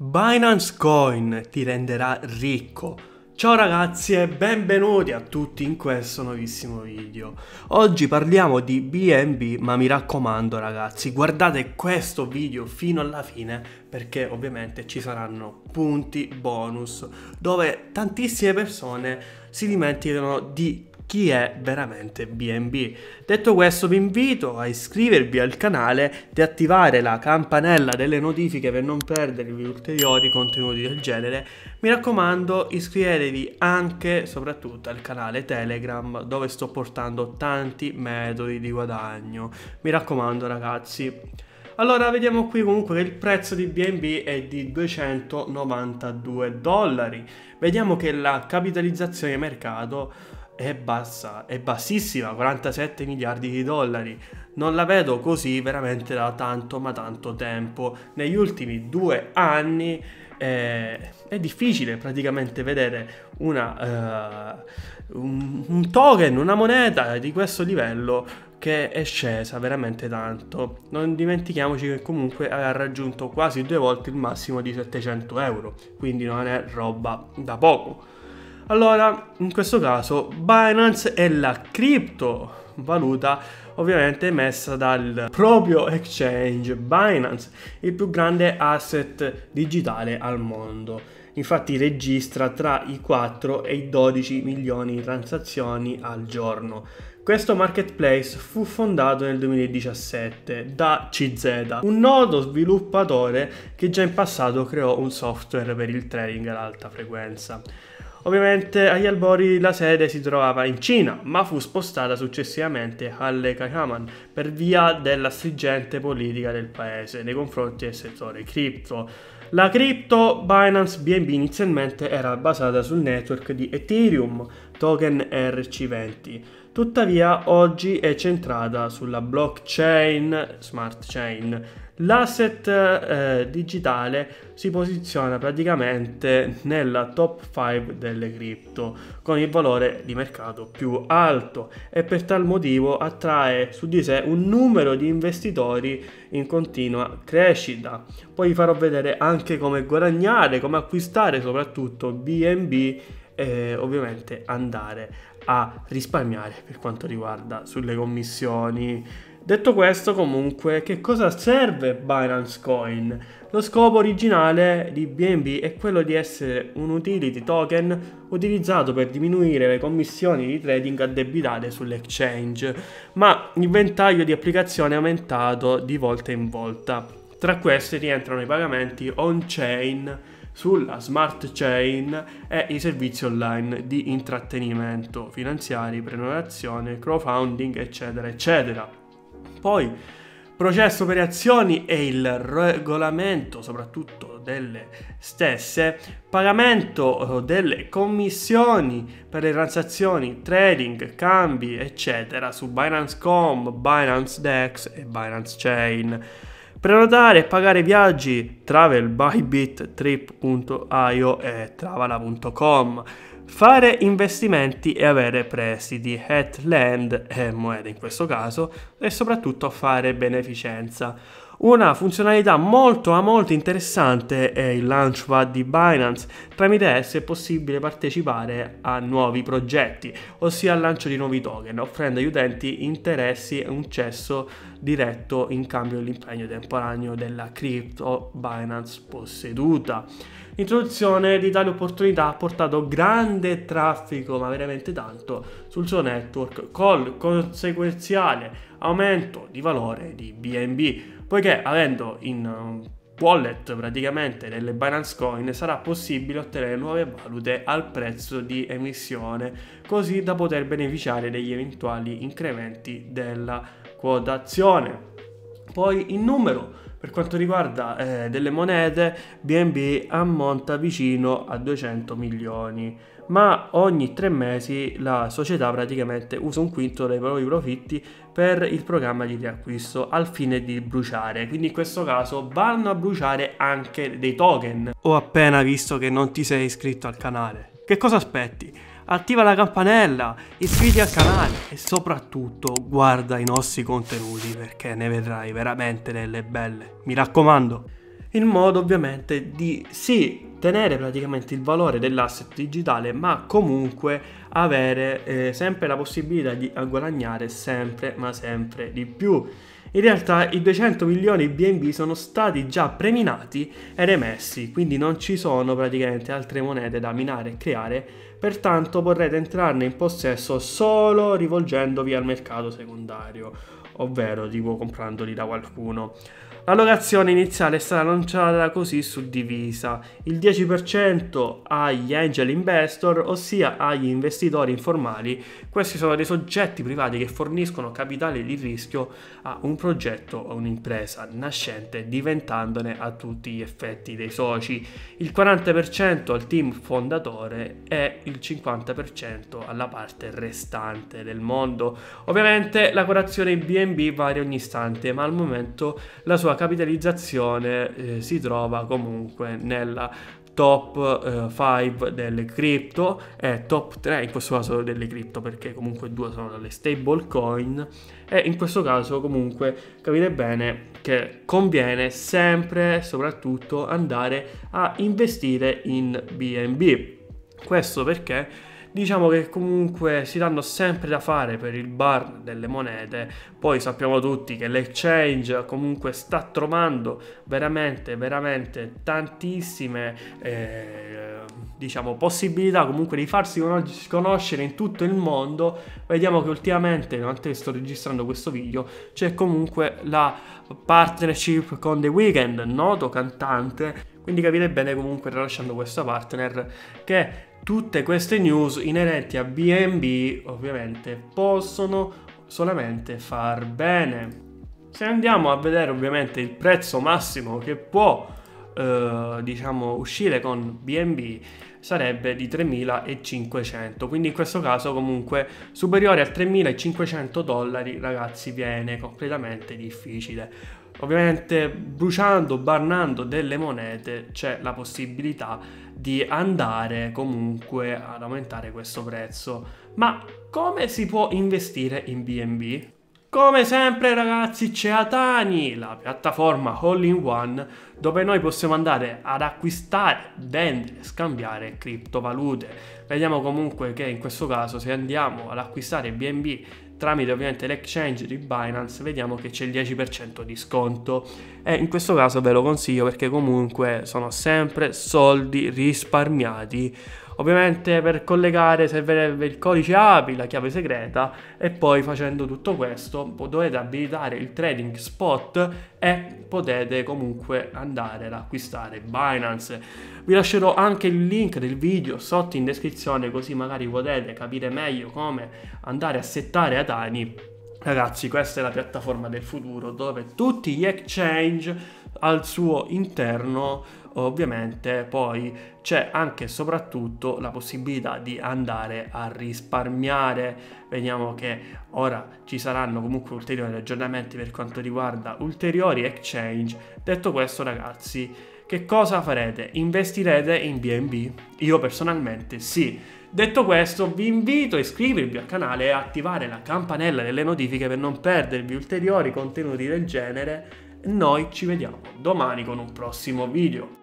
Binance Coin ti renderà ricco. Ciao ragazzi e benvenuti a tutti in questo nuovissimo video. Oggi parliamo di BNB, ma mi raccomando ragazzi, guardate questo video fino alla fine perché ovviamente ci saranno punti bonus dove tantissime persone si dimenticano di chi è veramente BNB. Detto questo vi invito a iscrivervi al canale e attivare la campanella delle notifiche per non perdervi ulteriori contenuti del genere. Mi raccomando iscrivetevi anche e soprattutto al canale Telegram dove sto portando tanti metodi di guadagno. Mi raccomando ragazzi. Allora vediamo qui comunque che il prezzo di BNB è di 292 dollari. Vediamo che la capitalizzazione di mercato è bassa, è bassissima, 47 miliardi di dollari. Non la vedo così veramente da tanto ma tanto tempo. Negli ultimi due anni eh, è difficile praticamente vedere una, eh, un token, una moneta di questo livello che è scesa veramente tanto. Non dimentichiamoci che comunque ha raggiunto quasi due volte il massimo di 700 euro, quindi non è roba da poco. Allora, in questo caso, Binance è la criptovaluta ovviamente emessa dal proprio exchange Binance, il più grande asset digitale al mondo. Infatti registra tra i 4 e i 12 milioni di transazioni al giorno. Questo marketplace fu fondato nel 2017 da CZ, un noto sviluppatore che già in passato creò un software per il trading ad alta frequenza. Ovviamente agli albori la sede si trovava in Cina, ma fu spostata successivamente alle Cayman per via della stringente politica del paese nei confronti del settore cripto. La cripto Binance BNB inizialmente era basata sul network di Ethereum, token RC20, tuttavia oggi è centrata sulla blockchain, smart chain. L'asset eh, digitale si posiziona praticamente nella top 5 delle cripto, con il valore di mercato più alto e per tal motivo attrae su di sé un numero di investitori in continua crescita. Poi vi farò vedere anche come guadagnare, come acquistare soprattutto BNB e ovviamente andare a risparmiare per quanto riguarda sulle commissioni. Detto questo, comunque, che cosa serve Binance Coin? Lo scopo originale di BNB è quello di essere un utility token utilizzato per diminuire le commissioni di trading addebitate sull'exchange, ma il ventaglio di applicazioni è aumentato di volta in volta. Tra queste rientrano i pagamenti on-chain sulla smart chain e i servizi online di intrattenimento, finanziari, prenotazione, crowdfunding, eccetera, eccetera. Poi processo per azioni e il regolamento soprattutto delle stesse, pagamento eh, delle commissioni per le transazioni, trading, cambi, eccetera su Binance.com, Binance Dex e Binance Chain. Prenotare e pagare viaggi Travel Bybit, Trip.io e Travala.com fare investimenti e avere prestiti, at land e eh, in questo caso, e soprattutto fare beneficenza. Una funzionalità molto ma molto interessante è il Launchpad di Binance. Tramite esso è possibile partecipare a nuovi progetti, ossia al lancio di nuovi token, offrendo agli utenti interessi e un cesso diretto in cambio dell'impegno temporaneo della crypto Binance posseduta. L'introduzione di tale opportunità ha portato grande traffico, ma veramente tanto, sul suo network col conseguenziale aumento di valore di BNB poiché avendo in um, wallet praticamente delle Binance Coin sarà possibile ottenere nuove valute al prezzo di emissione così da poter beneficiare degli eventuali incrementi della quotazione. Poi in numero, per quanto riguarda eh, delle monete, BNB ammonta vicino a 200 milioni, ma ogni tre mesi la società praticamente usa un quinto dei propri profitti per il programma di riacquisto al fine di bruciare, quindi in questo caso vanno a bruciare anche dei token. Ho appena visto che non ti sei iscritto al canale. Che cosa aspetti? attiva la campanella, iscriviti al canale e soprattutto guarda i nostri contenuti perché ne vedrai veramente delle belle. Mi raccomando. Il modo ovviamente di sì tenere praticamente il valore dell'asset digitale ma comunque avere eh, sempre la possibilità di guadagnare sempre ma sempre di più in realtà i 200 milioni BNB sono stati già preminati ed emessi, quindi non ci sono praticamente altre monete da minare e creare, pertanto potrete entrarne in possesso solo rivolgendovi al mercato secondario, ovvero tipo comprandoli da qualcuno. La iniziale è stata lanciata così suddivisa, il 10% agli angel investor, ossia agli investitori informali, questi sono dei soggetti privati che forniscono capitale di rischio a un progetto o un'impresa nascente diventandone a tutti gli effetti dei soci, il 40% al team fondatore e il 50% alla parte restante del mondo. Ovviamente la corazione BNB varia ogni istante, ma al momento la sua capitalizzazione eh, si trova comunque nella top 5 eh, delle cripto e top 3 in questo caso delle cripto perché comunque due sono delle stable coin e in questo caso comunque capite bene che conviene sempre soprattutto andare a investire in BNB questo perché diciamo che comunque si danno sempre da fare per il bar delle monete, poi sappiamo tutti che l'exchange comunque sta trovando veramente, veramente tantissime eh, diciamo, possibilità comunque di farsi conoscere in tutto il mondo, vediamo che ultimamente, mentre sto registrando questo video, c'è comunque la partnership con The Weeknd, noto cantante, quindi capite bene comunque tralasciando questa partner che tutte queste news inerenti a BNB ovviamente possono solamente far bene. Se andiamo a vedere ovviamente il prezzo massimo che può eh, diciamo uscire con BNB sarebbe di 3500 quindi in questo caso comunque superiore a 3500 dollari ragazzi viene completamente difficile Ovviamente bruciando, barnando delle monete c'è la possibilità di andare comunque ad aumentare questo prezzo. Ma come si può investire in BNB? Come sempre ragazzi c'è Atani, la piattaforma all in one dove noi possiamo andare ad acquistare, vendere, scambiare criptovalute. Vediamo comunque che in questo caso se andiamo ad acquistare BNB tramite ovviamente l'exchange di Binance vediamo che c'è il 10% di sconto e in questo caso ve lo consiglio perché comunque sono sempre soldi risparmiati Ovviamente per collegare servirebbe il codice API, la chiave segreta e poi facendo tutto questo dovete abilitare il trading spot e potete comunque andare ad acquistare Binance. Vi lascerò anche il link del video sotto in descrizione così magari potete capire meglio come andare a settare Atani. Ragazzi, questa è la piattaforma del futuro dove tutti gli exchange al suo interno ovviamente poi c'è anche e soprattutto la possibilità di andare a risparmiare vediamo che ora ci saranno comunque ulteriori aggiornamenti per quanto riguarda ulteriori exchange detto questo ragazzi che cosa farete? Investirete in BNB? Io personalmente sì. Detto questo, vi invito a iscrivervi al canale e attivare la campanella delle notifiche per non perdervi ulteriori contenuti del genere. Noi ci vediamo domani con un prossimo video.